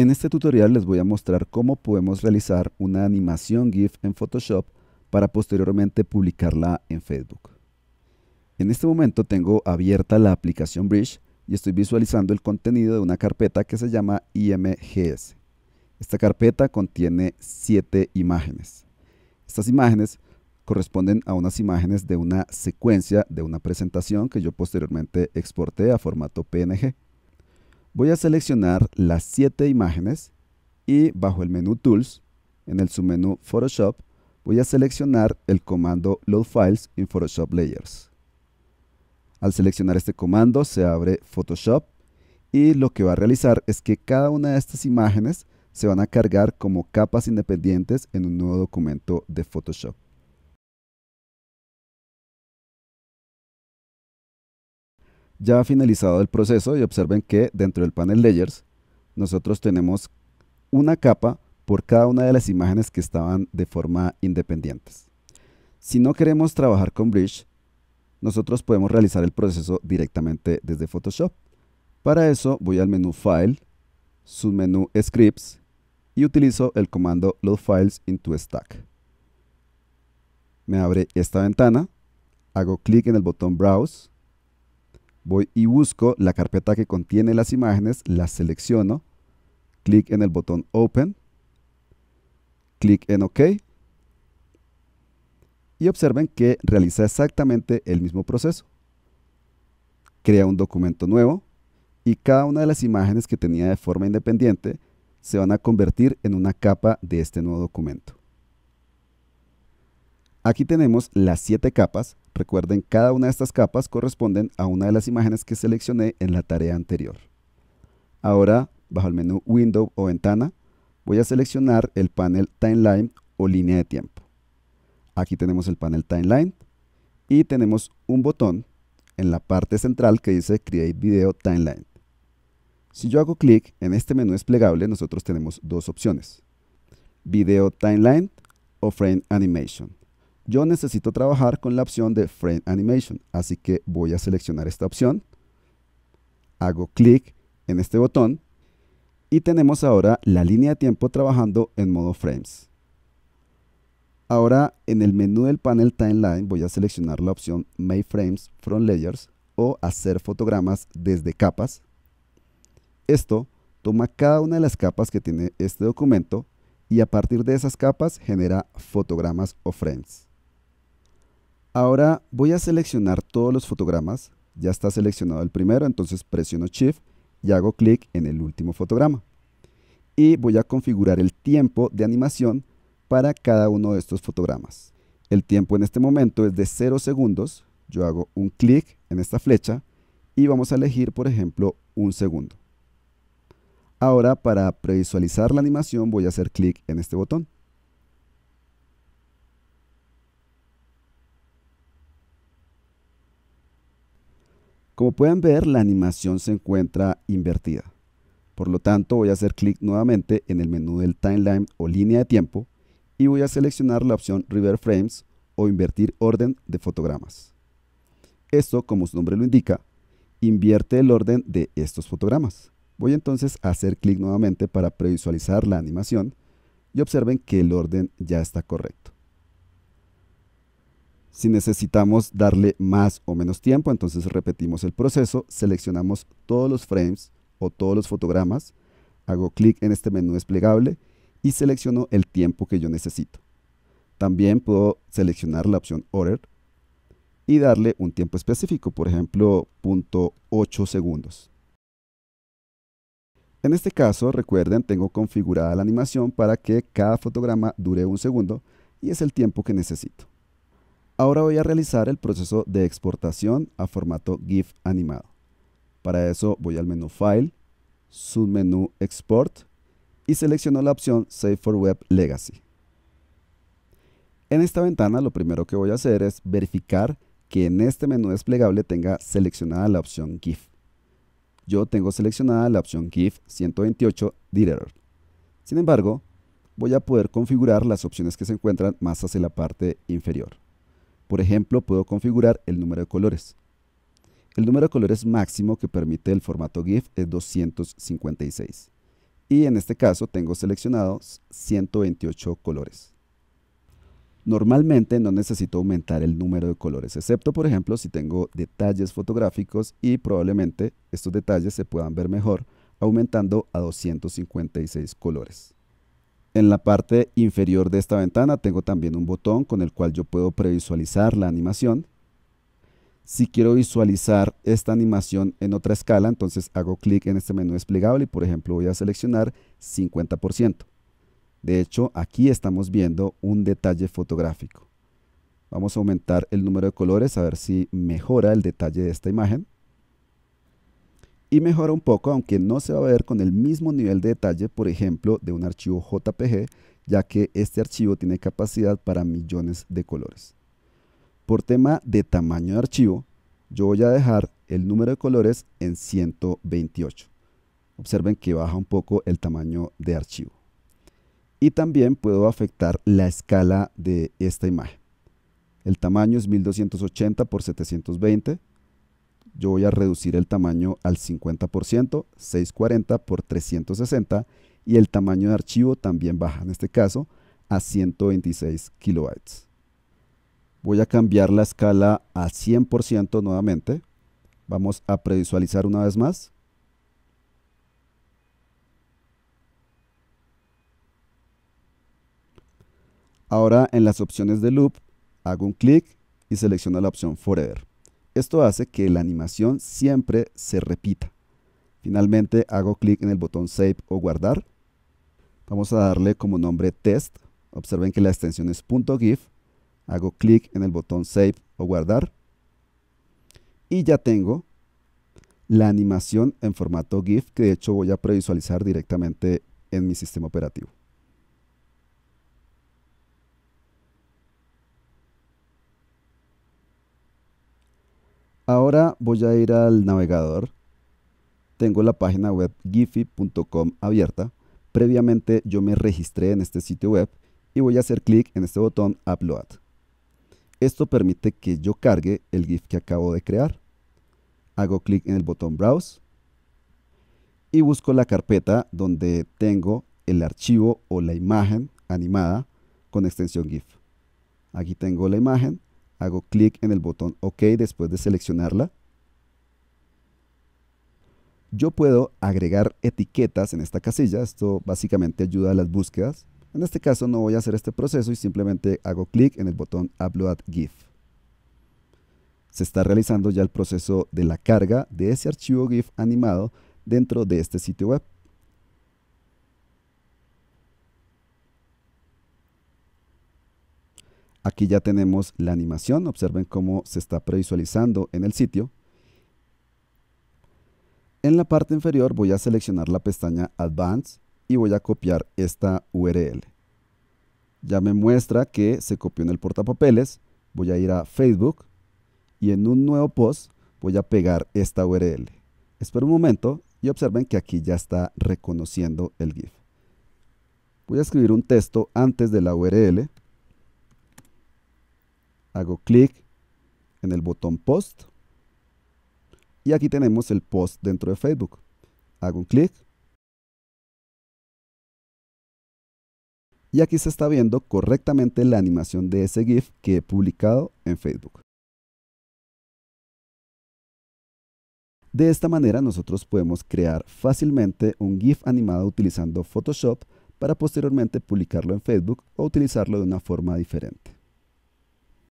En este tutorial les voy a mostrar cómo podemos realizar una animación GIF en Photoshop para posteriormente publicarla en Facebook. En este momento tengo abierta la aplicación Bridge y estoy visualizando el contenido de una carpeta que se llama IMGS. Esta carpeta contiene 7 imágenes. Estas imágenes corresponden a unas imágenes de una secuencia de una presentación que yo posteriormente exporté a formato PNG. Voy a seleccionar las 7 imágenes y bajo el menú Tools, en el submenú Photoshop, voy a seleccionar el comando Load Files in Photoshop Layers. Al seleccionar este comando se abre Photoshop y lo que va a realizar es que cada una de estas imágenes se van a cargar como capas independientes en un nuevo documento de Photoshop. Ya ha finalizado el proceso y observen que dentro del panel Layers nosotros tenemos una capa por cada una de las imágenes que estaban de forma independientes. Si no queremos trabajar con Bridge, nosotros podemos realizar el proceso directamente desde Photoshop. Para eso voy al menú File, submenú Scripts y utilizo el comando Load Files into Stack. Me abre esta ventana, hago clic en el botón Browse voy y busco la carpeta que contiene las imágenes, la selecciono, clic en el botón Open, clic en OK y observen que realiza exactamente el mismo proceso. Crea un documento nuevo y cada una de las imágenes que tenía de forma independiente se van a convertir en una capa de este nuevo documento. Aquí tenemos las siete capas. Recuerden, cada una de estas capas corresponden a una de las imágenes que seleccioné en la tarea anterior. Ahora, bajo el menú Window o Ventana, voy a seleccionar el panel Timeline o Línea de Tiempo. Aquí tenemos el panel Timeline y tenemos un botón en la parte central que dice Create Video Timeline. Si yo hago clic en este menú desplegable, nosotros tenemos dos opciones. Video Timeline o Frame Animation yo necesito trabajar con la opción de Frame Animation, así que voy a seleccionar esta opción, hago clic en este botón y tenemos ahora la línea de tiempo trabajando en modo Frames. Ahora en el menú del panel Timeline voy a seleccionar la opción Make Frames from Layers o hacer fotogramas desde capas. Esto toma cada una de las capas que tiene este documento y a partir de esas capas genera fotogramas o frames. Ahora voy a seleccionar todos los fotogramas. Ya está seleccionado el primero, entonces presiono Shift y hago clic en el último fotograma. Y voy a configurar el tiempo de animación para cada uno de estos fotogramas. El tiempo en este momento es de 0 segundos. Yo hago un clic en esta flecha y vamos a elegir, por ejemplo, un segundo. Ahora, para previsualizar la animación, voy a hacer clic en este botón. Como pueden ver, la animación se encuentra invertida. Por lo tanto, voy a hacer clic nuevamente en el menú del timeline o línea de tiempo y voy a seleccionar la opción Reverse Frames o invertir orden de fotogramas. Esto, como su nombre lo indica, invierte el orden de estos fotogramas. Voy entonces a hacer clic nuevamente para previsualizar la animación y observen que el orden ya está correcto. Si necesitamos darle más o menos tiempo, entonces repetimos el proceso, seleccionamos todos los frames o todos los fotogramas, hago clic en este menú desplegable y selecciono el tiempo que yo necesito. También puedo seleccionar la opción Order y darle un tiempo específico, por ejemplo, .8 segundos. En este caso, recuerden, tengo configurada la animación para que cada fotograma dure un segundo y es el tiempo que necesito. Ahora voy a realizar el proceso de exportación a formato GIF animado. Para eso voy al menú File, submenú Export y selecciono la opción Save for Web Legacy. En esta ventana lo primero que voy a hacer es verificar que en este menú desplegable tenga seleccionada la opción GIF. Yo tengo seleccionada la opción GIF 128 Diterer. Sin embargo, voy a poder configurar las opciones que se encuentran más hacia la parte inferior. Por ejemplo, puedo configurar el número de colores. El número de colores máximo que permite el formato GIF es 256. Y en este caso tengo seleccionados 128 colores. Normalmente no necesito aumentar el número de colores, excepto por ejemplo si tengo detalles fotográficos y probablemente estos detalles se puedan ver mejor aumentando a 256 colores. En la parte inferior de esta ventana tengo también un botón con el cual yo puedo previsualizar la animación. Si quiero visualizar esta animación en otra escala, entonces hago clic en este menú desplegable y por ejemplo voy a seleccionar 50%. De hecho, aquí estamos viendo un detalle fotográfico. Vamos a aumentar el número de colores a ver si mejora el detalle de esta imagen y mejora un poco, aunque no se va a ver con el mismo nivel de detalle, por ejemplo, de un archivo JPG, ya que este archivo tiene capacidad para millones de colores. Por tema de tamaño de archivo, yo voy a dejar el número de colores en 128. Observen que baja un poco el tamaño de archivo. Y también puedo afectar la escala de esta imagen. El tamaño es 1280 x 720 yo voy a reducir el tamaño al 50%, 640 por 360 y el tamaño de archivo también baja, en este caso a 126 kilobytes. Voy a cambiar la escala a 100% nuevamente. Vamos a previsualizar una vez más. Ahora en las opciones de loop hago un clic y selecciono la opción Forever. Esto hace que la animación siempre se repita. Finalmente hago clic en el botón Save o Guardar. Vamos a darle como nombre Test. Observen que la extensión es .gif. Hago clic en el botón Save o Guardar. Y ya tengo la animación en formato GIF que de hecho voy a previsualizar directamente en mi sistema operativo. Ahora voy a ir al navegador. Tengo la página web giphy.com abierta. Previamente yo me registré en este sitio web y voy a hacer clic en este botón Upload. Esto permite que yo cargue el GIF que acabo de crear. Hago clic en el botón Browse y busco la carpeta donde tengo el archivo o la imagen animada con extensión GIF. Aquí tengo la imagen Hago clic en el botón OK después de seleccionarla. Yo puedo agregar etiquetas en esta casilla, esto básicamente ayuda a las búsquedas. En este caso no voy a hacer este proceso y simplemente hago clic en el botón Upload GIF. Se está realizando ya el proceso de la carga de ese archivo GIF animado dentro de este sitio web. Aquí ya tenemos la animación, observen cómo se está previsualizando en el sitio. En la parte inferior voy a seleccionar la pestaña Advanced y voy a copiar esta URL. Ya me muestra que se copió en el portapapeles, voy a ir a Facebook y en un nuevo post voy a pegar esta URL. Espero un momento y observen que aquí ya está reconociendo el GIF. Voy a escribir un texto antes de la URL hago clic en el botón post y aquí tenemos el post dentro de Facebook. Hago un clic y aquí se está viendo correctamente la animación de ese GIF que he publicado en Facebook. De esta manera nosotros podemos crear fácilmente un GIF animado utilizando Photoshop para posteriormente publicarlo en Facebook o utilizarlo de una forma diferente.